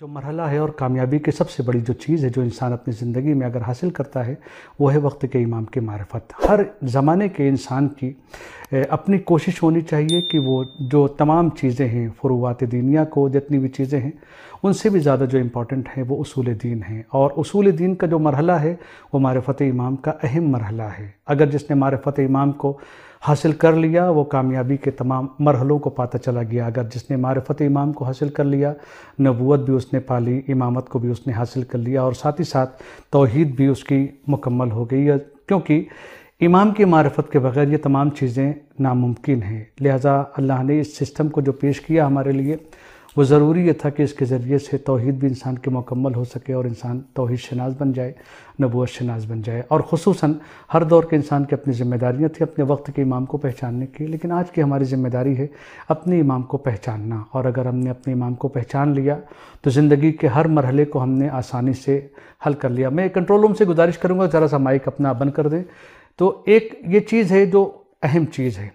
जो मरहला है और कामयाबी की सबसे बड़ी जो चीज़ है जो इंसान अपनी ज़िंदगी में अगर हासिल करता है वो है वक्त के इमाम की मारफत हर ज़माने के इंसान की अपनी कोशिश होनी चाहिए कि वो जो तमाम चीज़ें हैं फ़रूआत दीनिया को जितनी भी चीज़ें हैं उनसे भी ज़्यादा जो इम्पोर्टेंट हैं वो असूल दीन है और असूल दीन का जो मरहला है वो मारफत इमाम का अहम मरहला है अगर जिसने मारफत इमाम को हासिल कर लिया वो कामयाबी के तमाम मरहलों को पाता चला गया अगर जिसने मारफत इमाम को हासिल कर लिया नबूत भी उसने पा ली इमामत को भी उसने हासिल कर लिया और साथ ही साथ तोहद भी उसकी मुकम्मल हो गई क्योंकि इमाम की मारफत के बगैर ये तमाम चीज़ें नामुमकिन हैं लिहाजा अल्लाह ने इस सिस्टम को जो पेश किया हमारे लिए वो ज़रूरी यह था कि इसके ज़रिए से तोहद भी इंसान के मुकम्मल हो सके और इंसान तोहद शनाज बन जाए नबूत शनाज बन जाए और खसूस हर दौर के इंसान की अपनी ज़िम्मेदारियाँ थी अपने वक्त के इमाम को पहचानने की लेकिन आज की हमारी ज़िम्मेदारी है अपने इमाम को पहचानना और अगर हमने अपने इमाम को पहचान लिया तो ज़िंदगी के हर मरहले को हमने आसानी से हल कर लिया मैं कंट्रोल रूम से गुजारिश करूँगा ज़रा सा माइक अपना बंद कर दें तो एक ये चीज़ है जो अहम चीज़ है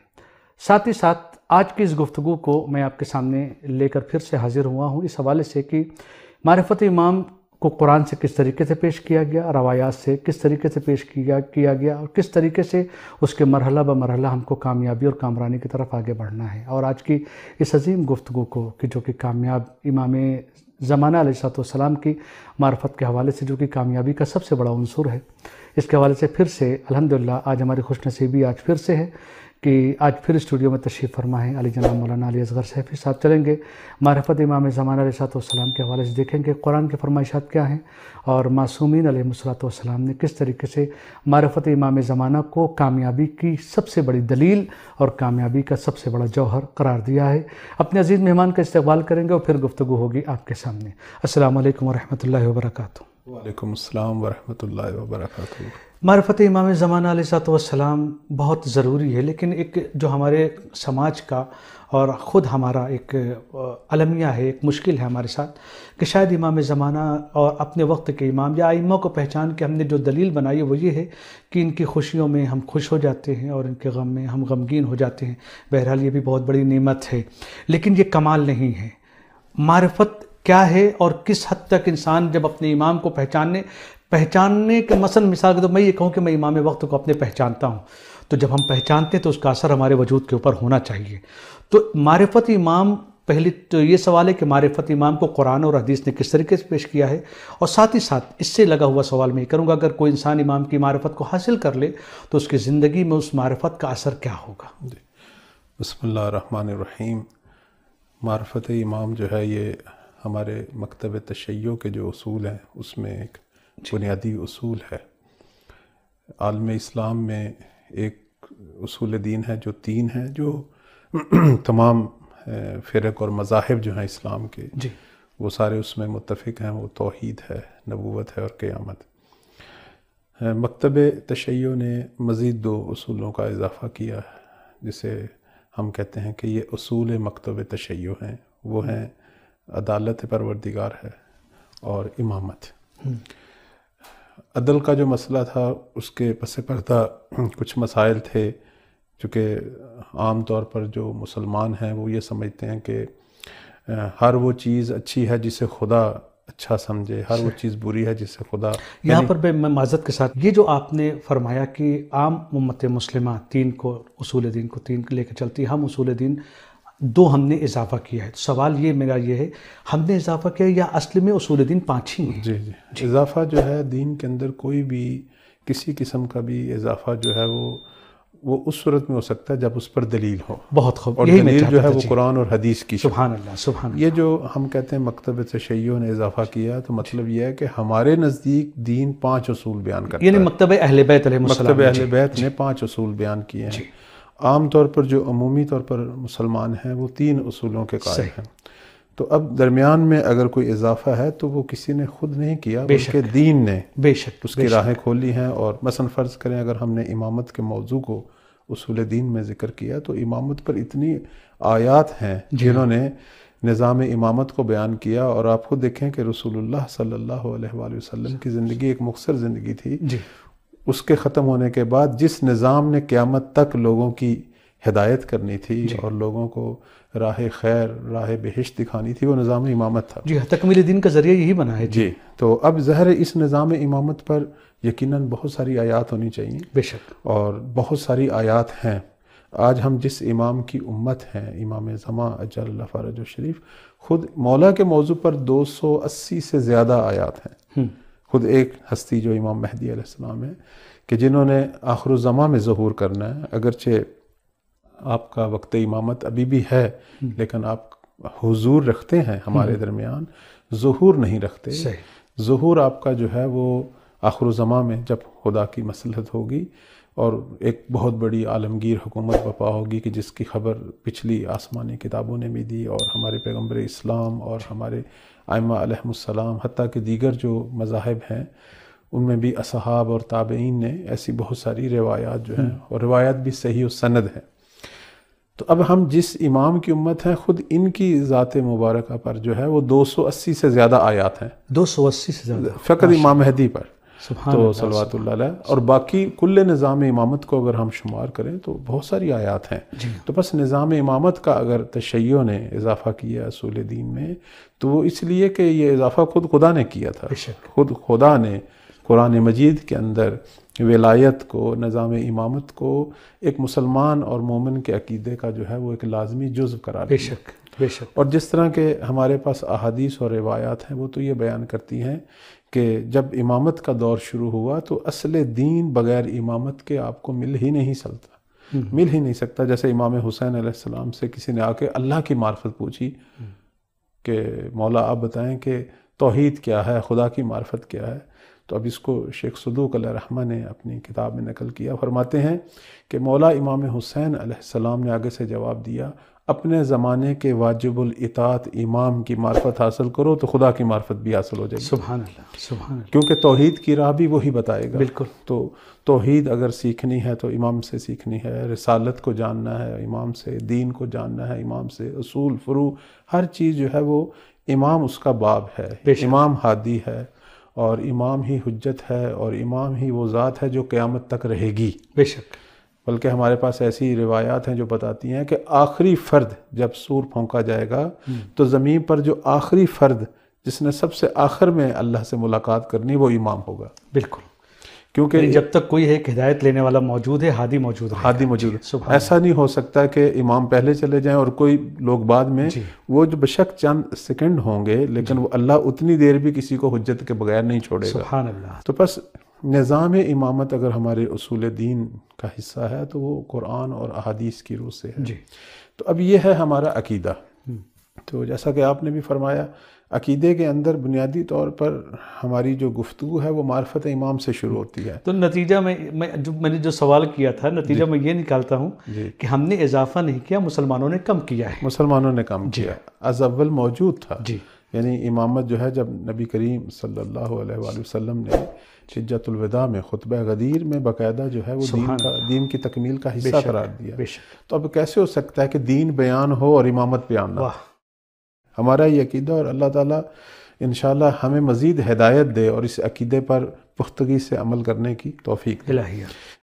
साथ ही साथ आज की इस गुफ्तु को मैं आपके सामने लेकर फिर से हाजिर हुआ हूँ इस हवाले से कि मारफत इमाम को कुरान से किस तरीके से पेश किया गया रवायात से किस तरीके से पेश किया किया गया और किस तरीके से उसके मरहला ब मरहला हमको कामयाबी और कामरानी की तरफ आगे बढ़ना है और आज की इस अजीम गुफ्तु को कि जो कि कामयाब इमाम ज़माना सलाम की मार्फत के हवाले से जो कि कामयाबी का सबसे बड़ा अनसर है इसके हवाले से फिर से अलहमदिल्ला आज हमारी खुश नसीबी आज फिर से है कि आज फिर स्टूडियो में तशरीफ़ फरमा है अली जना मौलाना अली असगर सैफ़ी साहब चलेंगे मारफत इमाम ज़माना सलाम के हवाले से देखेंगे कुरान के फरमाइशात क्या हैं और मासूमिन अलमसलाम ने किस तरीके से मारफत इमाम ज़माना को कामयाबी की सबसे बड़ी दलील और कामयाबी का सबसे बड़ा जौहर करार दिया है अपने अजीज़ मेहमान का इस्तेवाल करेंगे और फिर गुफ्तु होगी आपके सामने असल वरहमल वर्का मारफत इमाम ज़माना सलाम बहुत ज़रूरी है लेकिन एक जो हमारे समाज का और ख़ुद हमारा एक अलमिया है एक मुश्किल है हमारे साथ कि शायद इमाम ज़माना और अपने वक्त के इमाम या इमा को पहचान के हमने जो दलील बनाई है वो ये है कि इनकी खुशियों में हम खुश हो जाते हैं और इनके गम में हम गमगीन हो जाते हैं बहरहाल ये भी बहुत बड़ी नमत है लेकिन ये कमाल नहीं है मारफत क्या है और किस हद तक इंसान जब अपने इमाम को पहचानने पहचानने के मसल मिसाल के तो मैं ये कहूँ कि मैं इमाम वक्त को अपने पहचानता हूँ तो जब हम पहचानते हैं तो उसका असर हमारे वजूद के ऊपर होना चाहिए तो मारफत इमाम पहले तो ये सवाल है कि मारफत इमाम को कुरान और हदीस ने किस तरीके से पेश किया है और साथ ही साथ इससे लगा हुआ सवाल मैं ये करूँगा अगर कोई इंसान इमाम की मारफत को हासिल कर ले तो उसकी ज़िंदगी में उस मारफत का असर क्या होगा बसमीम मारफत इमाम जो है ये हमारे मकतब तशैयों के जो असूल हैं उसमें एक बुनियादी असूल है आलम इस्लाम में एक असूल दीन है जो तीन है जो तमाम फ़िरक और मज़ाहब जो हैं इस्लाम के जी वो सारे उसमें मुतफिक हैं वो तोहद है नबूत है और क़्यामत मकतब तशैयों ने मज़ीद दो असूलों का इजाफ़ा किया जिसे हम कहते हैं कि ये असूल मकतब तशैयों हैं वो हैं अदालत परवरदिगार है और इमामत हम्म। अदल का जो मसला था उसके पस पर्दा कुछ मसाइल थे चूँकि आम तौर पर जो मुसलमान हैं वो ये समझते हैं कि हर वो चीज़ अच्छी है जिसे खुदा अच्छा समझे हर वो अच्छा। चीज़ बुरी है जिसे खुदा यहाँ पर मैं माजत के साथ ये जो आपने फरमाया कि आम उम्मत मुस्लिम तीन को असूल दीन को तीन लेकर चलती हम उसूल दीन दो हमने इजाफा किया है तो सवाल ये मेरा ये है हमने इजाफा किया या असल में उसूल दिन पाँच ही हैं जी जी, जी। इजाफा जो है दीन के अंदर कोई भी किसी किस्म का भी इजाफा जो है वो वो उस सूरत में हो सकता है जब उस पर दलील हो बहुत खूब और दलील जो है वो कुरान और हदीस की सुबह सुबह ये जो हम कहते हैं मकतब तशैयों ने इजाफा किया तो मतलब ये है कि हमारे नज़दीक दीन पाँच असूल बयान करता यानी मकतब अहल मकतब अहल ने पाँच असूल बयान किए हैं आम तौर पर जो अमूमी तौर पर मुसलमान हैं वो तीन असूलों के कायल हैं तो अब दरमियान में अगर कोई इजाफा है तो वो किसी ने खुद नहीं किया बल्कि दीन ने बेशक उसकी राहें खोली हैं और मसन फ़र्ज़ करें अगर हमने इमामत के मौजू को उसूल दीन में ज़िक्र किया तो इमामत पर इतनी आयात हैं हाँ। जिन्होंने निज़ाम इमामत को बयान किया और आप खुद देखें कि रसूलुल्लाह सल्लल्लाहु अलैहि वसल्लम की ज़िंदगी एक मुखसर ज़िंदगी थी उसके ख़त्म होने के बाद जिस निज़ाम ने क़्यामत तक लोगों की हिदायत करनी थी और लोगों को राह खैर राह बहिश दिखानी थी वो निज़ाम इमामत था जी हाँ, तकमील दिन का ज़रिया यही बना है जी तो अब ज़हर इस निज़ाम इमामत पर यकीनन बहुत सारी आयात होनी चाहिए बेशक और बहुत सारी आयात हैं आज हम जिस इमाम की उम्मत हैं इमाम जमा अजल फ़ारज शरीफ खुद मौला के मौजू पर 280 से ज़्यादा आयात हैं हम्म। खुद एक हस्ती जो इमाम महदी अलैहिस्सलाम है कि जिन्होंने आखिर ज़मा में ज़हूर करना है अगरचे आपका वक्त इमामत अभी भी है हम्म। लेकिन आप हुजूर रखते हैं हमारे हम्म। दरमियान जहूर नहीं रखते ज़हूर आपका जो है वो आखिर ज़मा में जब खुदा की मसलहत होगी और एक बहुत बड़ी आलमगीर हुकूमत बपा होगी कि जिसकी खबर पिछली आसमानी किताबों ने भी दी और हमारे पैगम्बर इस्लाम और हमारे आयमासम हती कि दीगर जो मजाहब हैं उनमें भी असहाब और ताबेन ने ऐसी बहुत सारी रवायात जो हैं हम्म। और रवायात भी सही और सनद है तो अब हम जिस इमाम की उम्मत हैं ख़ुद इनकी ज़ात मुबारक पर जो है वो 280 से ज़्यादा आयात हैं 280 से ज़्यादा फ़कत इमाम महदी पर तो सलवातुल्ला और बाकी कुल निज़ाम इमामत को अगर हम शुमार करें तो बहुत सारी आयात हैं तो बस निज़ाम इमामत का अगर तशैय ने इजाफ़ा किया असूल दीन में तो वो इसलिए कि ये इजाफ़ा खुद खुदा ने किया था खुद खुदा ने कुरान मजीद के अंदर विलायत को निज़ाम इमामत को एक मुसलमान और मोमिन के अकीदे का जो है वो एक लाजमी जुज्व करा बेशक बेशक और जिस तरह के हमारे पास अहादीस और रिवायात हैं वो तो ये बयान करती हैं कि जब इमामत का दौर शुरू हुआ तो असल दीन बग़ैर इमामत के आपको मिल ही नहीं सकता हम्म। मिल ही नहीं सकता जैसे इमाम हुसैन आसमाम से किसी ने आके अल्लाह की मार्फत पूछी हम्म। कि मौला आप बताएं कि तोहद क्या है खुदा की मार्फत क्या है तो अब इसको शेख सदूक रहमा ने अपनी किताब में नकल किया फरमाते हैं कि मौला इमाम हुसैन आसमाम ने आगे से जवाब दिया अपने ज़माने के वाजिबुल इतात इमाम की मार्फत हासिल करो तो खुदा की मार्फत भी हासिल हो जाएगी सुबह सुबह क्योंकि तोहहीद की राह भी वही बताएगा बिल्कुल तो तोहहीद अगर सीखनी है तो इमाम से सीखनी है रसालत को जानना है इमाम से दीन को जानना है इमाम से असूल फ्रू हर चीज़ जो है वो इमाम उसका बाब है इमाम हादी है और इमाम ही हजत है और इमाम ही वो ज़ात है जो क़्यामत तक रहेगी बेशक बल्कि हमारे पास ऐसी रिवायात हैं जो बताती हैं कि आखिरी फ़र्द जब सूर फोंका जाएगा हम्म। तो ज़मीन पर जो आखिरी फ़र्द जिसने सबसे आखिर में अल्लाह से मुलाकात करनी वो इमाम होगा बिल्कुल क्योंकि जब तक कोई एक हिदायत लेने वाला मौजूद है हादी मौजूद है हादी मौजूद है ऐसा नहीं हो सकता कि इमाम पहले चले जाएं और कोई लोग बाद में वो जो बशक चंद सेकंड होंगे लेकिन वो अल्लाह उतनी देर भी किसी को हजत के बगैर नहीं छोड़ेगा तो बस निज़ाम इमामत अगर हमारे असूल दीन का हिस्सा है तो वो कुरान और अहादीस की रूह से है जी तो अब ये है हमारा अकीदा हम्म। तो जैसा कि आपने भी फरमाया अकीदे के अंदर बुनियादी तौर पर हमारी जो गुफ्तु है वो मार्फत इमाम से शुरू होती है तो नतीजा में मैं जो मैंने जो सवाल किया था नतीजा में ये निकालता हूँ कि हमने इजाफा नहीं किया मुसलमानों ने कम किया है मुसलमानों ने कम किया अजअल मौजूद था जी यानी इमामत जो है जब नबी करीम सल्लल्लाहु अलैहि वसल्लम ने शिजतुलविदा में खुतब गदीर में बाकायदा जो है वो दीन का दीन की तकमील का हिस्सा करार दिया तो अब कैसे हो सकता है कि दीन बयान हो और इमामत बयान ना हमारा ये अकीदा और अल्लाह ताला इन हमें मज़ीद हदायत दे और इस अकीदे पर पुख्तगी से अमल करने की तोफ़ी